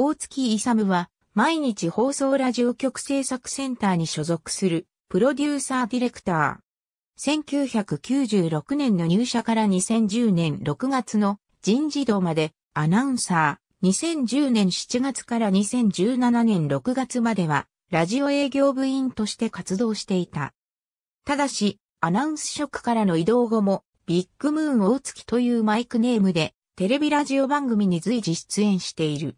大月勇は、毎日放送ラジオ局制作センターに所属する、プロデューサーディレクター。1996年の入社から2010年6月の人事度までアナウンサー。2010年7月から2017年6月までは、ラジオ営業部員として活動していた。ただし、アナウンス職からの移動後も、ビッグムーン大月というマイクネームで、テレビラジオ番組に随時出演している。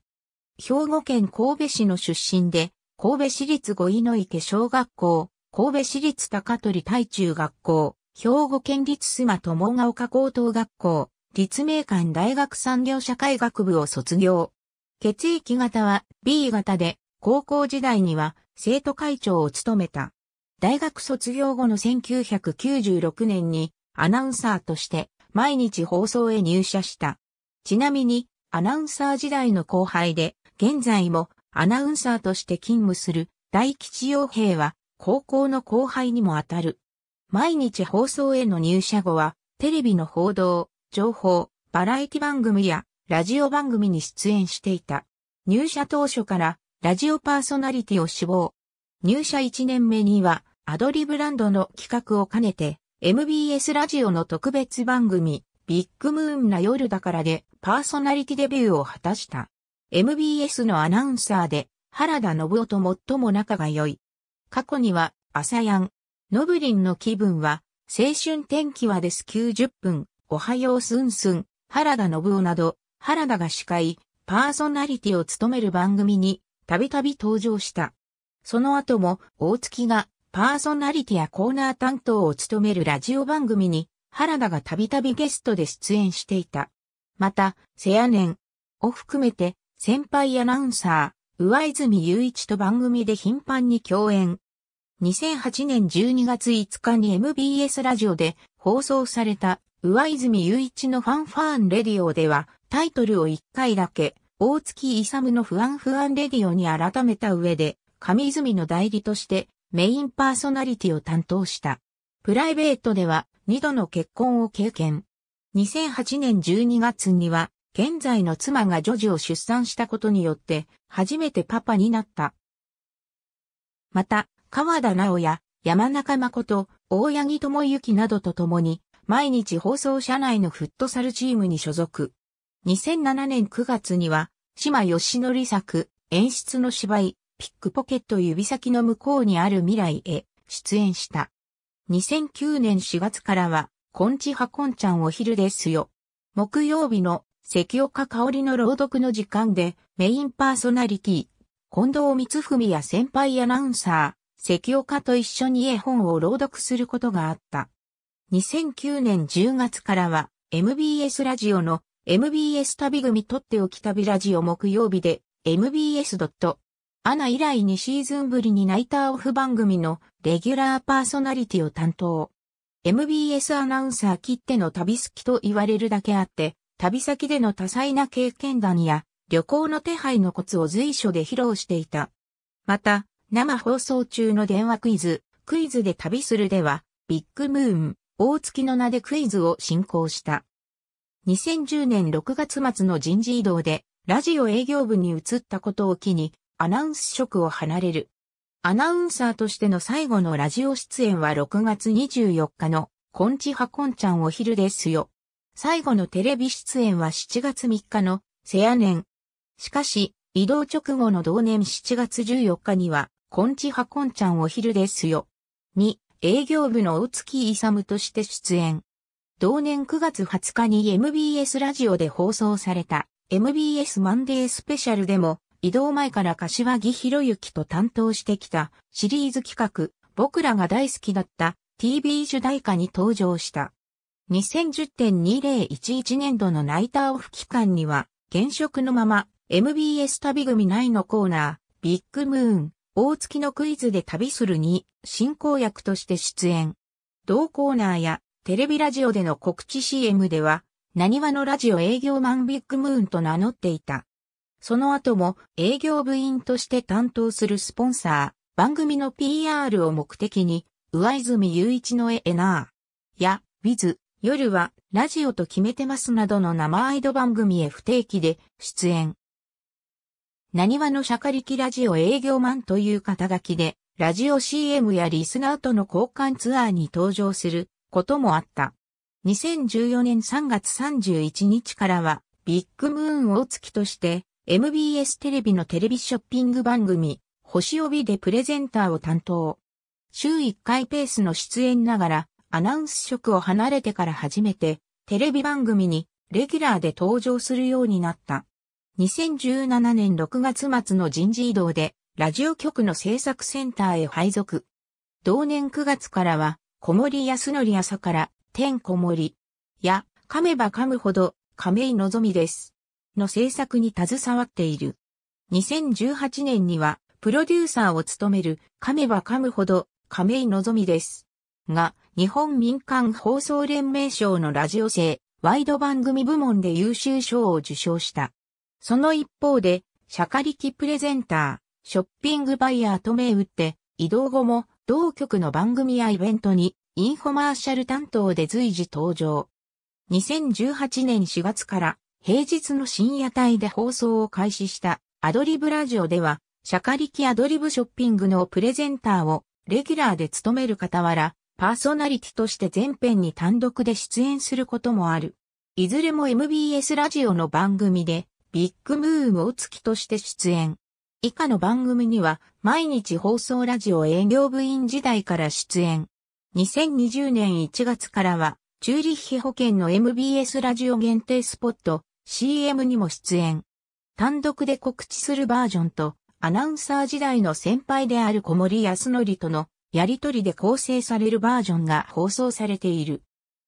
兵庫県神戸市の出身で、神戸市立五井の池小学校、神戸市立高取大中学校、兵庫県立須磨友ヶ丘高等学校、立命館大学産業社会学部を卒業。血液型は B 型で、高校時代には生徒会長を務めた。大学卒業後の1996年にアナウンサーとして毎日放送へ入社した。ちなみにアナウンサー時代の後輩で現在もアナウンサーとして勤務する大吉洋平は高校の後輩にもあたる。毎日放送への入社後はテレビの報道、情報、バラエティ番組やラジオ番組に出演していた。入社当初からラジオパーソナリティを志望。入社1年目にはアドリブランドの企画を兼ねて MBS ラジオの特別番組ビッグムーンな夜だからでパーソナリティデビューを果たした。MBS のアナウンサーで、原田信夫と最も仲が良い。過去には、朝やん、ノブリンの気分は、青春天気はです90分、おはようすんすん、原田信夫など、原田が司会、パーソナリティを務める番組に、たびたび登場した。その後も、大月が、パーソナリティやコーナー担当を務めるラジオ番組に、原田がたびたびゲストで出演していた。また、セア年を含めて、先輩アナウンサー、上泉雄一と番組で頻繁に共演。2008年12月5日に MBS ラジオで放送された上泉雄一のファンファーンレディオではタイトルを1回だけ大月勇の不安不安レディオに改めた上で上泉の代理としてメインパーソナリティを担当した。プライベートでは2度の結婚を経験。2008年12月には現在の妻が女児を出産したことによって、初めてパパになった。また、川田直也、山中誠、大八木智之などと共に、毎日放送社内のフットサルチームに所属。2007年9月には、島義則作、演出の芝居、ピックポケット指先の向こうにある未来へ出演した。2009年4月からは、こんちはこんちゃんお昼ですよ。木曜日の関岡香織の朗読の時間で、メインパーソナリティ、近藤光文や先輩アナウンサー、関岡と一緒に絵本を朗読することがあった。2009年10月からは、MBS ラジオの MBS 旅組とっておき旅ラジオ木曜日で MBS. アナ以来2シーズンぶりにナイターオフ番組のレギュラーパーソナリティを担当。MBS アナウンサー切っての旅好きと言われるだけあって、旅先での多彩な経験談や旅行の手配のコツを随所で披露していた。また、生放送中の電話クイズ、クイズで旅するでは、ビッグムーン、大月の名でクイズを進行した。2010年6月末の人事異動で、ラジオ営業部に移ったことを機に、アナウンス職を離れる。アナウンサーとしての最後のラジオ出演は6月24日の、こんちはこんちゃんお昼ですよ。最後のテレビ出演は7月3日のセア年。しかし、移動直後の同年7月14日には、コンチハコンちゃんお昼ですよ。に、営業部の大月勇として出演。同年9月20日に MBS ラジオで放送された MBS マンデースペシャルでも、移動前から柏木博之と担当してきたシリーズ企画、僕らが大好きだった TV 主題歌に登場した。2010.2011年度のナイターオフ期間には、現職のまま、MBS 旅組内のコーナー、ビッグムーン、大月のクイズで旅するに、進行役として出演。同コーナーや、テレビラジオでの告知 CM では、何話のラジオ営業マンビッグムーンと名乗っていた。その後も営業部員として担当するスポンサー、番組の PR を目的に、上泉雄一のエナーや、ウィズ、夜はラジオと決めてますなどの生アイド番組へ不定期で出演。何話のシャカリキラジオ営業マンという肩書きで、ラジオ CM やリスナーとの交換ツアーに登場することもあった。2014年3月31日からは、ビッグムーン大月として、MBS テレビのテレビショッピング番組、星帯でプレゼンターを担当。週1回ペースの出演ながら、アナウンス職を離れてから初めて、テレビ番組にレギュラーで登場するようになった。2017年6月末の人事異動で、ラジオ局の制作センターへ配属。同年9月からは、小森安則朝から、天小森。や、噛めば噛むほど、亀井望みです。の制作に携わっている。2018年には、プロデューサーを務める、噛めば噛むほど、亀井望みです。が、日本民間放送連盟賞のラジオ性、ワイド番組部門で優秀賞を受賞した。その一方で、シャカリキプレゼンター、ショッピングバイヤーと銘打って、移動後も同局の番組やイベントにインフォマーシャル担当で随時登場。2018年4月から平日の深夜帯で放送を開始したアドリブラジオでは、シャカリキアドリブショッピングのプレゼンターをレギュラーで務める傍ら、パーソナリティとして全編に単独で出演することもある。いずれも MBS ラジオの番組で、ビッグムーンを月として出演。以下の番組には、毎日放送ラジオ営業部員時代から出演。2020年1月からは、チューリッヒ保険の MBS ラジオ限定スポット、CM にも出演。単独で告知するバージョンと、アナウンサー時代の先輩である小森康則とのやりとりで構成されるバージョンが放送されている。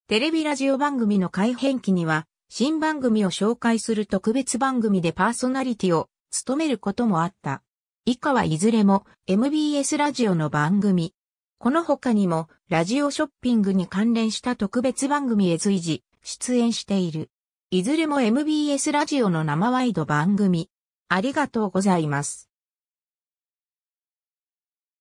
テレビラジオ番組の改編期には、新番組を紹介する特別番組でパーソナリティを務めることもあった。以下はいずれも MBS ラジオの番組。この他にも、ラジオショッピングに関連した特別番組へ随時、出演している。いずれも MBS ラジオの生ワイド番組。ありがとうございます。